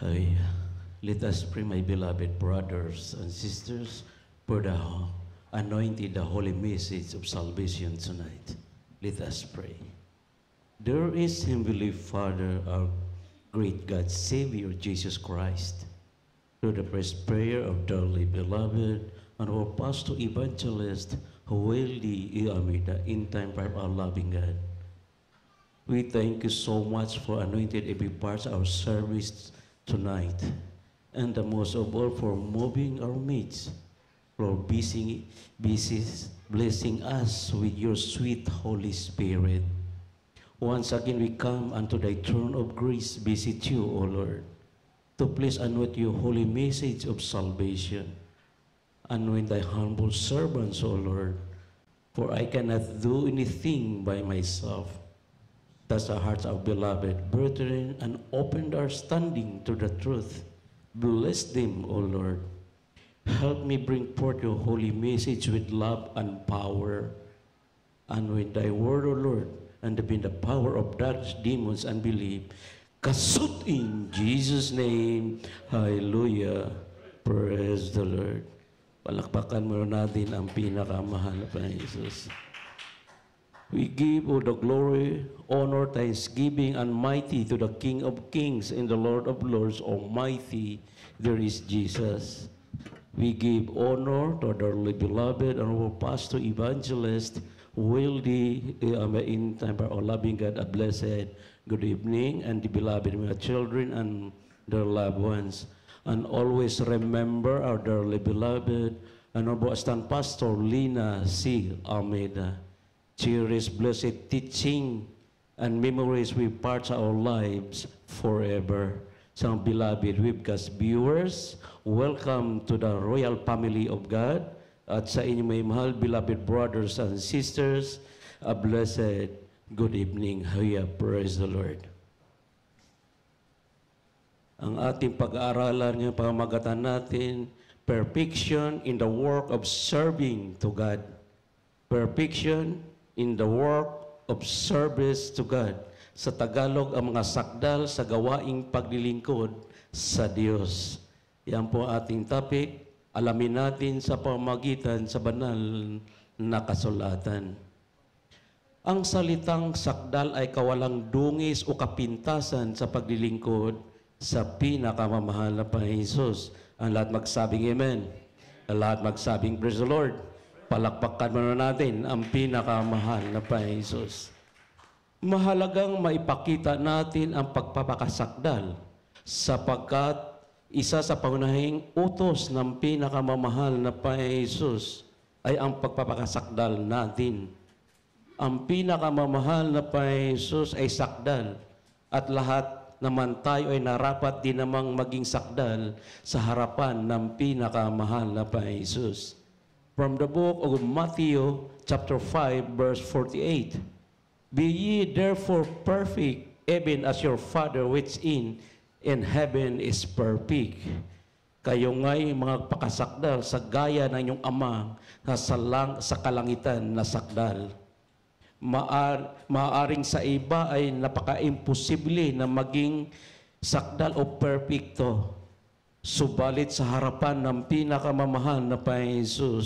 Hey, let us pray, my beloved brothers and sisters, for the anointed the holy message of salvation tonight. Let us pray. There is Heavenly Father, our great God, Savior, Jesus Christ. Through the first prayer of dearly beloved and our pastor evangelist, Huweli Iamida, in time for our loving God. We thank you so much for anointing every part of our service tonight. And the most of all for moving our midst. Lord, busy, blessing us with your sweet Holy Spirit. Once again, we come unto thy throne of grace, visit you, O Lord, to please anoint your holy message of salvation. Anoint thy humble servants, O Lord, for I cannot do anything by myself. touched the hearts of beloved brethren and opened our standing to the truth. Bless them, O Lord. Help me bring forth your holy message with love and power. And with thy word, O Lord, and in the power of darkness, demons, and belief, kasut in Jesus' name. Hallelujah. Praise the Lord. Palakpakan mo natin ang pinakamahal na Panginoon Jesus. We give all the glory, honor, thanksgiving, and mighty to the King of kings and the Lord of lords, almighty, there is Jesus. We give honor to our beloved and our pastor evangelist, Wildy eh, in time of loving God, a blessed good evening, and the beloved my children and their loved ones. And always remember our dearly beloved and our pastor, Lina C. Almeida. cherished blessed teaching and memories will part our lives forever. So, beloved webcast viewers, welcome to the royal family of God at sa inyo may mahal, beloved brothers and sisters, a blessed good evening. Haya, praise the Lord. Ang ating pag-aaralan ng pamagatan natin, perfection in the work of serving to God. Perfection in the work of service to God. Sa Tagalog, ang mga sakdal sa gawaing paglilingkod sa Diyos. Yan po ating topic. Alamin natin sa pamagitan sa banal na kasulatan. Ang salitang sakdal ay kawalang dungis o kapintasan sa paglilingkod sa pinakamamahal na Panginoon Ang lahat magsabing Amen. Ang lahat magsabing Praise the Lord. Palakpakan muna natin ang pinakamahal na Panginoon Mahalagang maipakita natin ang pagpapakasakdal sapagkat isa sa pangunahing utos ng pinakamamahal na Panginoon ay ang pagpapakasakdal natin. Ang pinakamamahal na Panginoon ay sakdal at lahat naman tayo ay narapat din namang maging sakdal sa harapan ng pinakamahal na Panginoon from the book of Matthew chapter 5 verse 48. Be ye therefore perfect, even as your Father which in in heaven is perfect. Kayo nga'y mga pakasakdal sa gaya ng inyong ama na sa, lang, sa kalangitan na sakdal. Maar, maaring sa iba ay napaka-imposible na maging sakdal o perfecto Subalit sa harapan ng pinakamamahal na Panginoon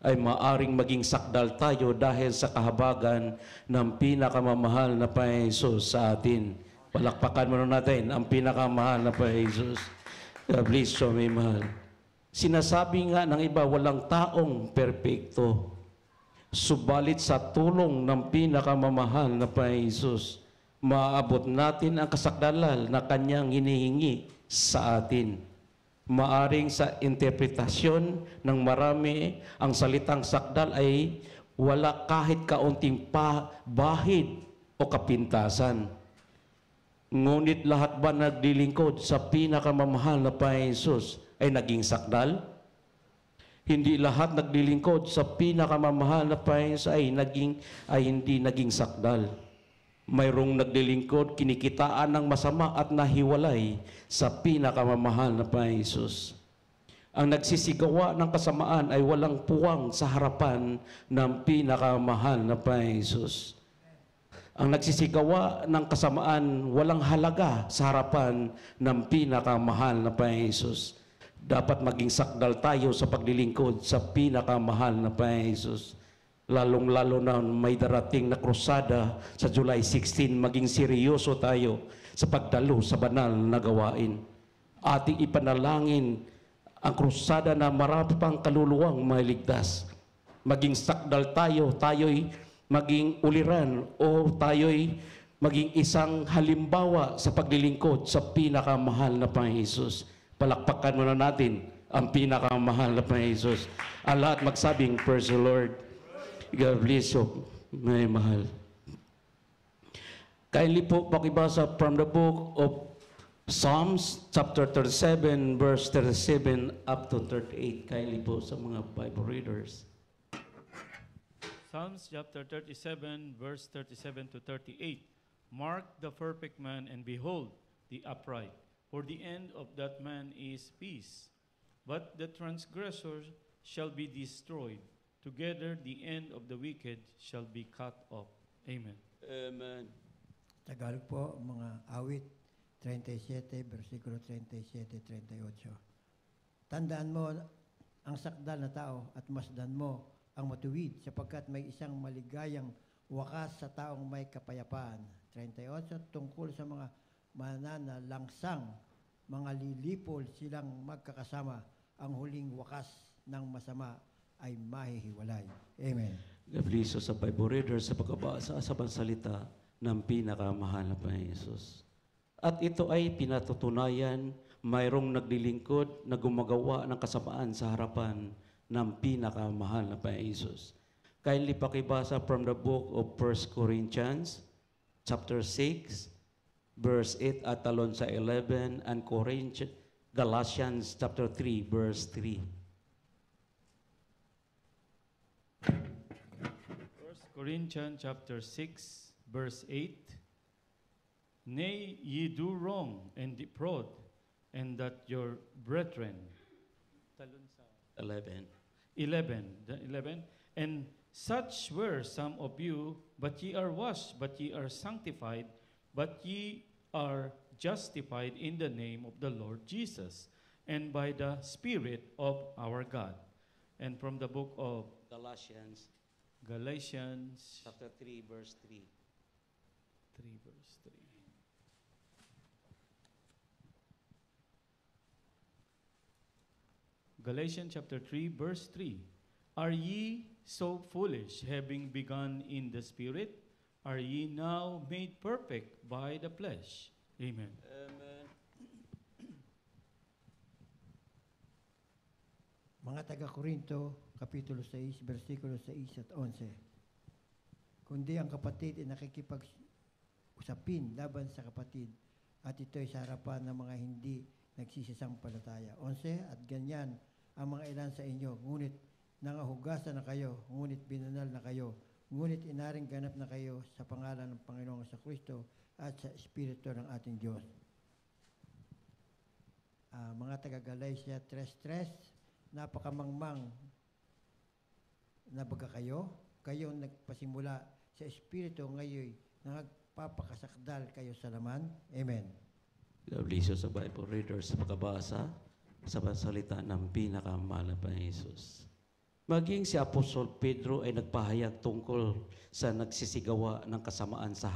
ay maaring maging sakdal tayo dahil sa kahabagan ng pinakamamahal na Panginoon sa atin. Palakpakan muna natin ang pinakamahal na Panginoon. God bless you, may mahal. Sinasabi nga ng iba, walang taong perpekto. Subalit sa tulong ng pinakamamahal na Panginoon, maaabot natin ang kasakdalal na kanyang hinihingi sa atin maaring sa interpretasyon ng marami, ang salitang sakdal ay wala kahit kaunting pa, bahid o kapintasan. Ngunit lahat ba naglilingkod sa pinakamamahal na Panginoon ay naging sakdal? Hindi lahat naglilingkod sa pinakamamahal na Panginoon ay, naging, ay hindi naging sakdal. Mayroong naglilingkod, kinikitaan ng masama at nahiwalay sa pinakamamahal na Panginoon Ang nagsisigawa ng kasamaan ay walang puwang sa harapan ng pinakamahal na Panginoon ang nagsisigawa ng kasamaan walang halaga sa harapan ng pinakamahal na Panginoon Dapat maging sakdal tayo sa paglilingkod sa pinakamahal na Panginoon lalong-lalo na may darating na krusada sa July 16, maging seryoso tayo sa pagdalo sa banal na gawain. Ating ipanalangin ang krusada na marami pang kaluluwang mailigtas. Maging sakdal tayo, tayo'y maging uliran o tayo'y maging isang halimbawa sa paglilingkod sa pinakamahal na Panginoon Palakpakan muna natin ang pinakamahal na Panginoon Ang lahat magsabing, Praise the Lord. God bless you, may mahal. Kindly po pakibasa from the book of Psalms chapter 37 verse 37 up to 38. Kindly po sa mga Bible readers. Psalms chapter 37 verse 37 to 38. Mark the perfect man and behold the upright, for the end of that man is peace. But the transgressor shall be destroyed. Together the end of the wicked shall be cut off. Amen. Amen. Tagalog po, mga awit 37, versikulo 37-38. Tandaan mo ang sakdal na tao at masdan mo ang matuwid sapagkat may isang maligayang wakas sa taong may kapayapaan. 38, tungkol sa mga mananalangsang, mga lilipol silang magkakasama ang huling wakas ng masama ay mahihiwalay. Amen. Gabliso sa Bible reader sa pagkabasa sa bansalita ng pinakamahal na Panginoon At ito ay pinatutunayan mayroong naglilingkod na gumagawa ng kasamaan sa harapan ng pinakamahal na Panginoon Kindly pakibasa from the book of 1 Corinthians chapter 6 verse 8 at talon sa 11 and Corinthians Galatians chapter 3 verse 3. Corinthians chapter 6, verse 8, Nay, ye do wrong and defraud, and that your brethren. 11. 11. 11. And such were some of you, but ye are washed, but ye are sanctified, but ye are justified in the name of the Lord Jesus and by the Spirit of our God. And from the book of Galatians Galatians chapter 3 verse 3. 3 verse 3. Galatians chapter 3 verse 3. Are ye so foolish, having begun in the spirit? Are ye now made perfect by the flesh? Amen. Amen. Um, Mga taga Korinto, Kapitulo 6, versikulo 6 at 11. Kundi ang kapatid ay nakikipag-usapin laban sa kapatid at ito'y sa harapan ng mga hindi nagsisisang palataya. 11. At ganyan ang mga ilan sa inyo, ngunit nangahugasan na kayo, ngunit binanal na kayo, ngunit inaring ganap na kayo sa pangalan ng Panginoong sa Kristo at sa Espiritu ng ating Diyos. Uh, mga taga-Galatia 3.3 napakamangmang na baga kayo, kayo nagpasimula sa Espiritu ngayon nagpapakasakdal kayo sa laman. Amen. Lovely so sa Bible readers, makabasa sa salita ng pinakamahal pa ni Jesus. Maging si Apostol Pedro ay nagpahayag tungkol sa nagsisigawa ng kasamaan sa,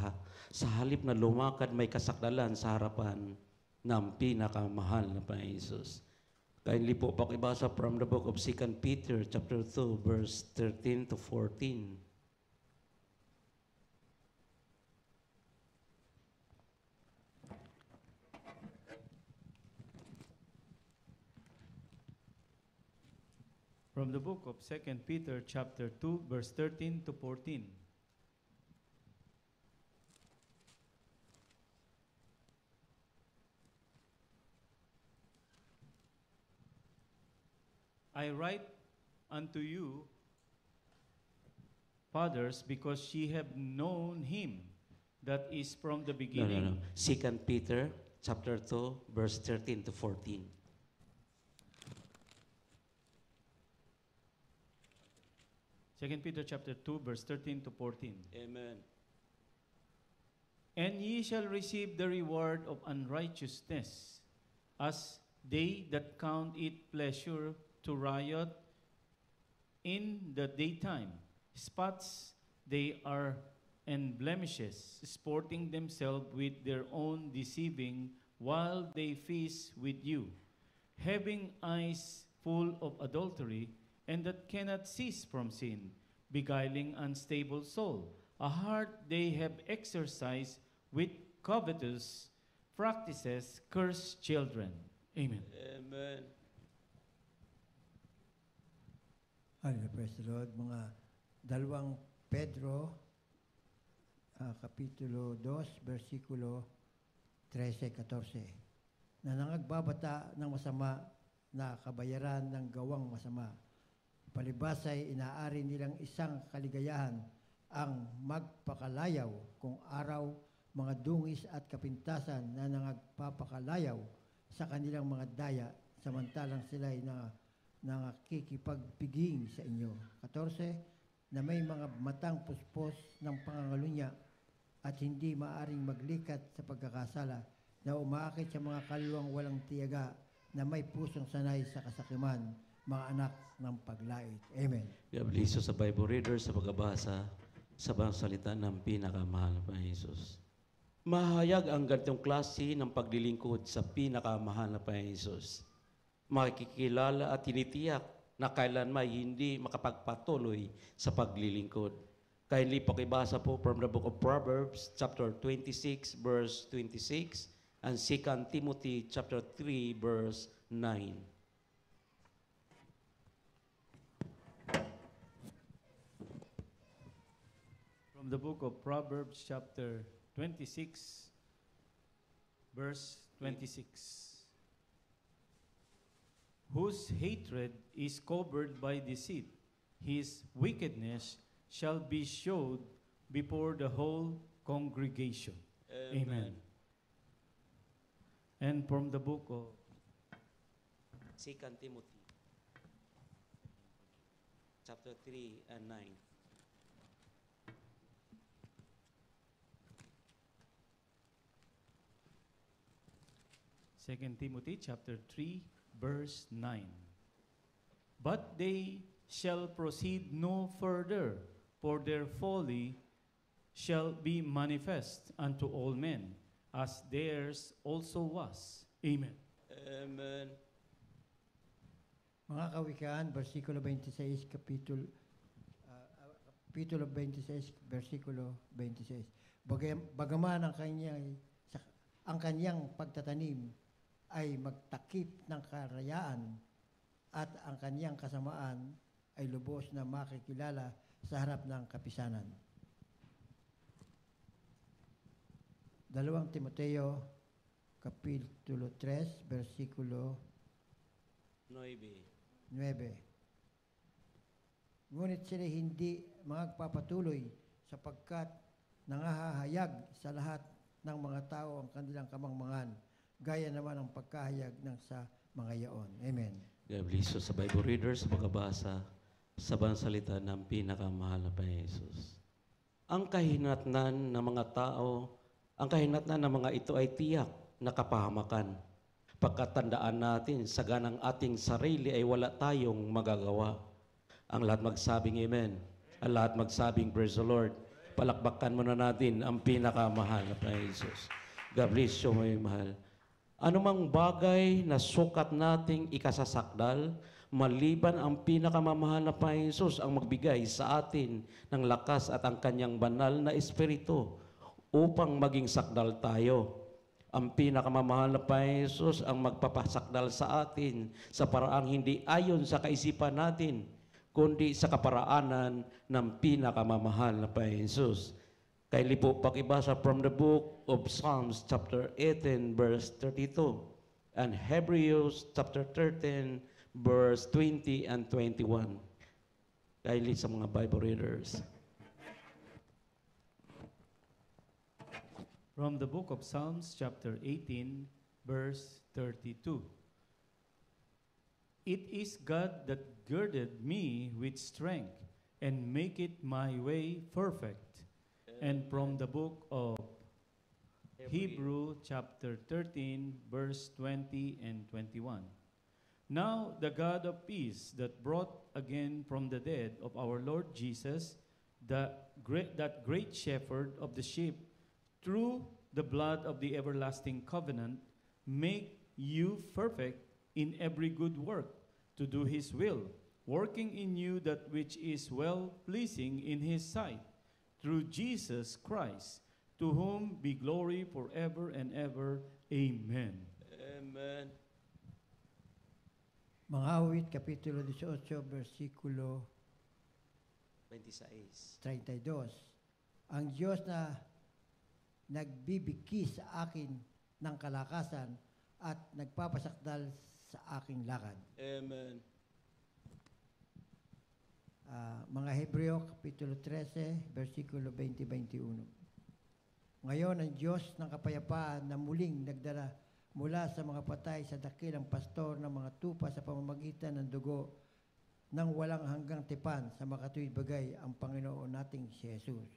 sa halip na lumakad may kasakdalan sa harapan ng pinakamahal na Panginoon Jesus. Kindly po pakibasa from the book of 2 Peter chapter 2 verse 13 to 14. From the book of 2 Peter chapter 2 verse 13 to 14. I write unto you, fathers, because ye have known him that is from the No, no, no. beginning. Second Peter chapter 2, verse 13 to 14. Second Peter chapter 2, verse 13 to 14. Amen. And ye shall receive the reward of unrighteousness, as they that count it pleasure to riot in the daytime. Spots they are and blemishes, sporting themselves with their own deceiving while they feast with you, having eyes full of adultery and that cannot cease from sin, beguiling unstable soul, a heart they have exercised with covetous practices, curse children. Amen. Amen. Hallelujah, praise the Lord. Mga dalawang Pedro, uh, Kapitulo 2, versikulo 13-14, na nangagbabata ng masama na kabayaran ng gawang masama. ay inaari nilang isang kaligayahan ang magpakalayaw kung araw mga dungis at kapintasan na nangagpapakalayaw sa kanilang mga daya samantalang sila ay na na nakikipagpiging sa inyo. 14, na may mga matang puspos ng pangangalunya at hindi maaring maglikat sa pagkakasala na umaakit sa mga kaluwang walang tiyaga na may pusong sanay sa kasakiman, mga anak ng paglait. Amen. God bless you sa Bible reader sa pagbabasa, sa bang salita ng pinakamahal na Jesus. Mahayag ang ganitong klase ng paglilingkod sa pinakamahal na Panginoon Jesus makikilala at tinitiyak na kailanman hindi makapagpatuloy sa paglilingkod. Kindly pakibasa po from the book of Proverbs, chapter 26, verse 26, and 2 Timothy, chapter 3, verse 9. From the book of Proverbs, chapter 26, verse 26. whose hatred is covered by deceit. His wickedness shall be showed before the whole congregation. Amen. Amen. And from the book of Second Timothy, chapter 3 and 9. Second Timothy chapter 3 verse 9. But they shall proceed no further, for their folly shall be manifest unto all men, as theirs also was. Amen. Amen. Mga kawikaan, versikulo 26, kapitulo, kapitulo 26, versikulo 26. Bagay, bagaman ang kanyang, ang kanyang pagtatanim ay magtakip ng karayaan at ang kaniyang kasamaan ay lubos na makikilala sa harap ng kapisanan. Dalawang Timoteo, Kapitulo 3, versikulo 9. 9. Ngunit sila hindi magpapatuloy sapagkat nangahahayag sa lahat ng mga tao ang kanilang kamangmangan gaya naman ang pagkahayag ng sa mga yaon. Amen. God bless you sa Bible readers, magbabasa sa bansalita ng pinakamahal na Panginoon Ang kahinatnan ng mga tao, ang kahinatnan ng mga ito ay tiyak na kapahamakan. Pagkatandaan natin, sa ganang ating sarili ay wala tayong magagawa. Ang lahat magsabing Amen. Ang lahat magsabing Praise the Lord. Palakbakan muna natin ang pinakamahal na Panginoon God bless you, may mahal. Anumang bagay na sukat nating ikasasakdal, maliban ang pinakamamahal na Panginoon ang magbigay sa atin ng lakas at ang kanyang banal na espiritu upang maging sakdal tayo. Ang pinakamamahal na Panginoon ang magpapasakdal sa atin sa paraang hindi ayon sa kaisipan natin, kundi sa kaparaanan ng pinakamamahal na Panginoon. Kindly po pakibasa from the book of Psalms chapter 18 verse 32 and Hebrews chapter 13 verse 20 and 21. Kindly sa mga Bible readers. From the book of Psalms chapter 18 verse 32. It is God that girded me with strength and make it my way perfect. and from the book of Hebrew chapter 13, verse 20 and 21. Now the God of peace that brought again from the dead of our Lord Jesus, the great, that great shepherd of the sheep, through the blood of the everlasting covenant, make you perfect in every good work to do his will, working in you that which is well pleasing in his sight through Jesus Christ, to whom be glory forever and ever. Amen. Amen. Mga awit, Kapitulo 18, versikulo 26. 32. Ang Diyos na nagbibigkis sa akin ng kalakasan at nagpapasakdal sa aking lakad. Amen. Uh, mga Hebreo, Kapitulo 13, versikulo 20-21. Ngayon, ang Diyos ng kapayapaan na muling nagdala mula sa mga patay sa dakilang pastor ng mga tupa sa pamamagitan ng dugo ng walang hanggang tipan sa makatuwid bagay ang Panginoon nating si Jesus.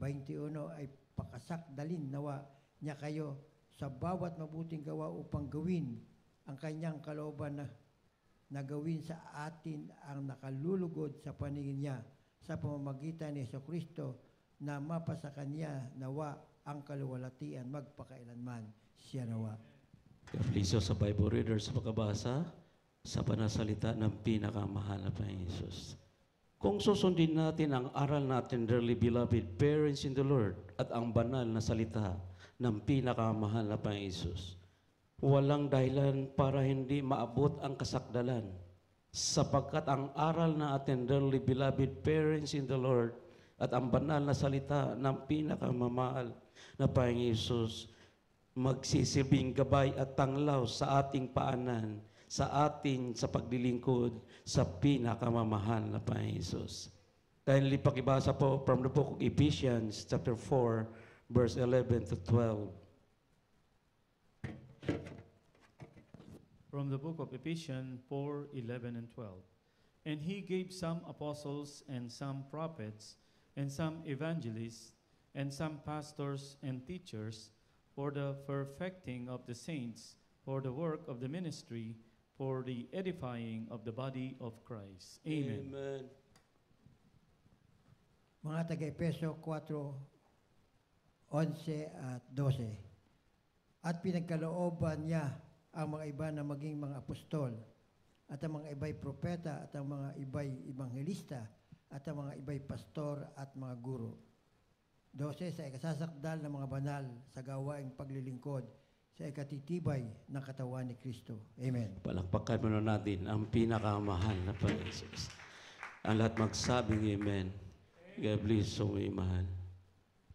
21 ay pakasakdalin nawa niya kayo sa bawat mabuting gawa upang gawin ang kanyang kalooban na na gawin sa atin ang nakalulugod sa paningin niya sa pamamagitan ni Yeso Kristo na mapasa kanya nawa ang kaluwalatian magpakailanman siya nawa. Please, sa Bible readers, makabasa sa panasalita ng pinakamahal na Panginoon Kung susundin natin ang aral natin, dearly beloved parents in the Lord, at ang banal na salita ng pinakamahal na Panginoon Walang dahilan para hindi maabot ang kasakdalan sapagkat ang aral na atin, dearly beloved parents in the Lord, at ang banal na salita ng pinakamamahal na Panginoon Yesus, magsisilbing gabay at tanglaw sa ating paanan, sa atin sa paglilingkod sa pinakamamahal na Panginoon Yesus. Kindly pakibasa po from the book of Ephesians chapter 4 verse 11 to 12. From the book of Ephesians 4 11 and 12. And he gave some apostles, and some prophets, and some evangelists, and some pastors and teachers for the perfecting of the saints, for the work of the ministry, for the edifying of the body of Christ. Amen. Amen. Mga taga-Epeso 4, 11 at 12. at pinagkalooban niya ang mga iba na maging mga apostol at ang mga iba'y propeta at ang mga iba'y ibanghelista at ang mga iba'y pastor at mga guro. Dose sa ikasasakdal ng mga banal sa gawaing paglilingkod sa ikatitibay ng katawan ni Kristo. Amen. Palakpakan mo na natin ang pinakamahal na Panginoon. Ang lahat magsabing Amen. God bless so may mahal.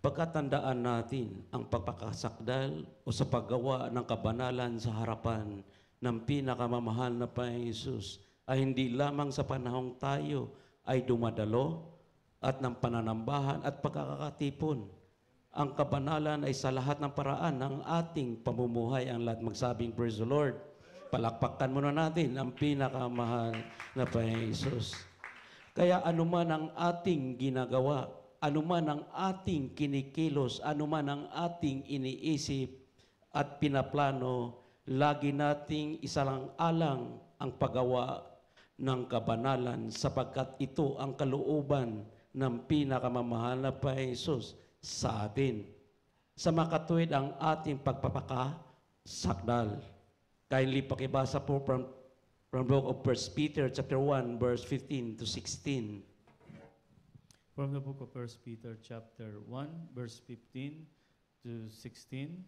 Pagkatandaan natin ang pagpakasakdal o sa paggawa ng kabanalan sa harapan ng pinakamamahal na Panginoon ay hindi lamang sa panahong tayo ay dumadalo at ng pananambahan at pagkakatipon. Ang kabanalan ay sa lahat ng paraan ng ating pamumuhay ang lahat magsabing praise the Lord. Palakpakan muna natin ang pinakamahal na Panginoon Kaya anuman ang ating ginagawa, anuman ang ating kinikilos, anuman ang ating iniisip at pinaplano, lagi nating isalang-alang ang paggawa ng kabanalan sapagkat ito ang kalooban ng pinakamamahal na Paisos sa atin. Sa makatuwid ang ating pagpapakasakdal. Kindly pakibasa po from, from Book of 1 Peter chapter 1 verse 15 to 16 from the book of 1 Peter chapter 1 verse 15 to 16.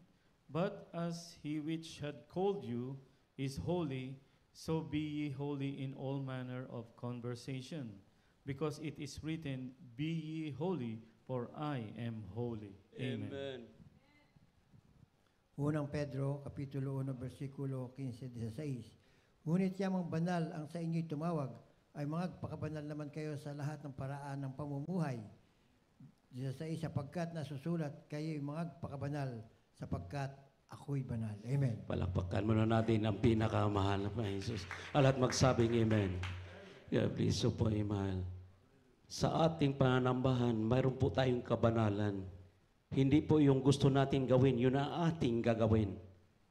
But as he which had called you is holy, so be ye holy in all manner of conversation, because it is written, Be ye holy, for I am holy. Amen. Amen. Unang Pedro, Kapitulo 1, versikulo 15-16. Ngunit yamang banal ang sa inyo tumawag, ay magpakabanal naman kayo sa lahat ng paraan ng pamumuhay. isa, sapagkat nasusulat kayo'y ay magpakabanal sapagkat ako'y banal. Amen. Palakpakan muna natin ang pinakamahal na Jesus. Alat magsabing Amen. God bless you po, Imahal. Sa ating pananambahan, mayroon po tayong kabanalan. Hindi po yung gusto natin gawin, yun ang ating gagawin.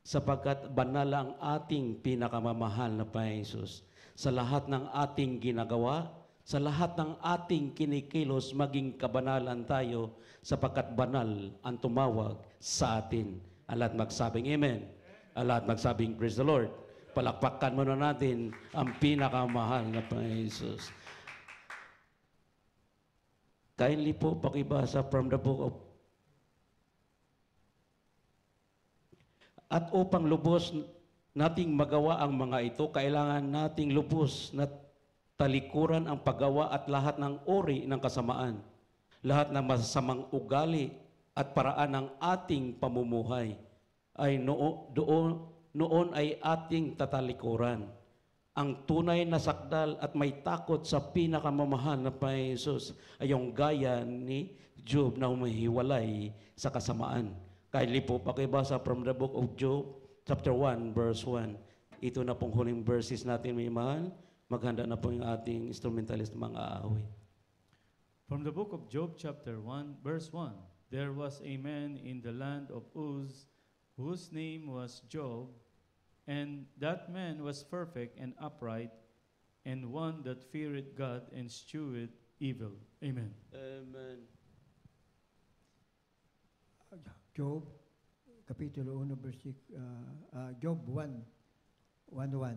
Sapagkat banal ang ating pinakamamahal na Panginoon sa lahat ng ating ginagawa, sa lahat ng ating kinikilos, maging kabanalan tayo sapagkat banal ang tumawag sa atin. Alat magsabing Amen. Alat magsabing Praise the Lord. Palakpakan muna natin ang pinakamahal na Panginoon Kindly po pakibasa from the book of At upang lubos nating magawa ang mga ito, kailangan nating lubos na talikuran ang paggawa at lahat ng uri ng kasamaan, lahat ng masasamang ugali at paraan ng ating pamumuhay ay noo, doon, noon ay ating tatalikuran. Ang tunay na sakdal at may takot sa pinakamamahal na Panginoon ay yung gaya ni Job na humihiwalay sa kasamaan. Kindly po pakibasa from the book of Job chapter 1, verse 1. Ito na pong huling verses natin, may mahal. Maghanda na po yung ating instrumentalist mga aaway. From the book of Job, chapter 1, verse 1, There was a man in the land of Uz whose name was Job, and that man was perfect and upright, and one that feared God and stewed evil. Amen. Amen. Job Kapitulo 1, verse, uh, uh, Job 1, 1.1.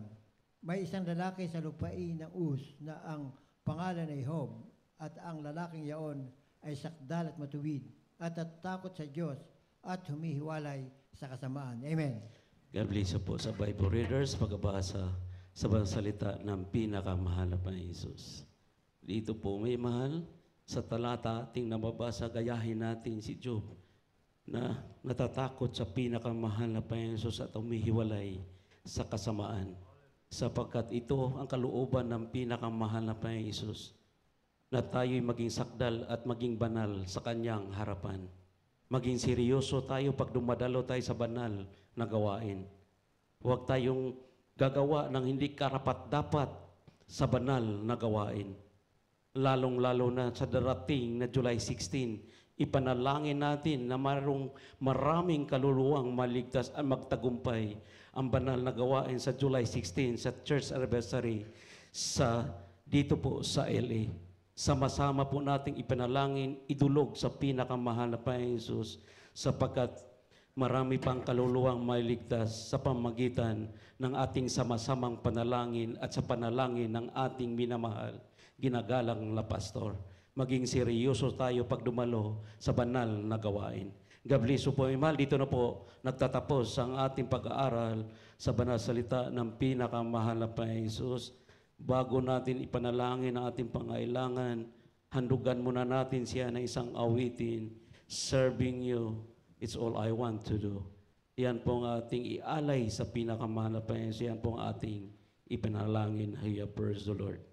May isang lalaki sa lupain ng Uz na ang pangalan ay Hob at ang lalaking yaon ay sakdal at matuwid at tatakot sa Diyos at humihiwalay sa kasamaan. Amen. God bless you po sa Bible readers, pagbabasa sa salita ng pinakamahal na Isus. Dito po may mahal sa talata ting nababasa, gayahin natin si Job na natatakot sa pinakamahal na Panginoon at umihiwalay sa kasamaan. Sapagkat ito ang kalooban ng pinakamahal na Panginoon na tayo'y maging sakdal at maging banal sa kanyang harapan. Maging seryoso tayo pag dumadalo tayo sa banal na gawain. Huwag tayong gagawa ng hindi karapat-dapat sa banal na gawain. Lalong-lalo na sa darating na July 16, Ipanalangin natin na marong maraming kaluluwang maligtas at magtagumpay ang banal na gawain sa July 16 sa church anniversary sa dito po sa LA. Sama-sama po nating ipanalangin, idulog sa pinakamahal na Panginoon sapagkat marami pang kaluluwang maligtas sa pamagitan ng ating sama-samang panalangin at sa panalangin ng ating minamahal, ginagalang na pastor maging seryoso tayo pag dumalo sa banal na gawain. God bless po. Mahal, dito na po nagtatapos ang ating pag-aaral sa banal salita ng pinakamahal na Panginoon Bago natin ipanalangin ang ating pangailangan, handugan muna natin siya na isang awitin, serving you, it's all I want to do. Yan ang ating ialay sa pinakamahal na Panginoon. Yan pong ating ipanalangin. Hiya, praise the Lord.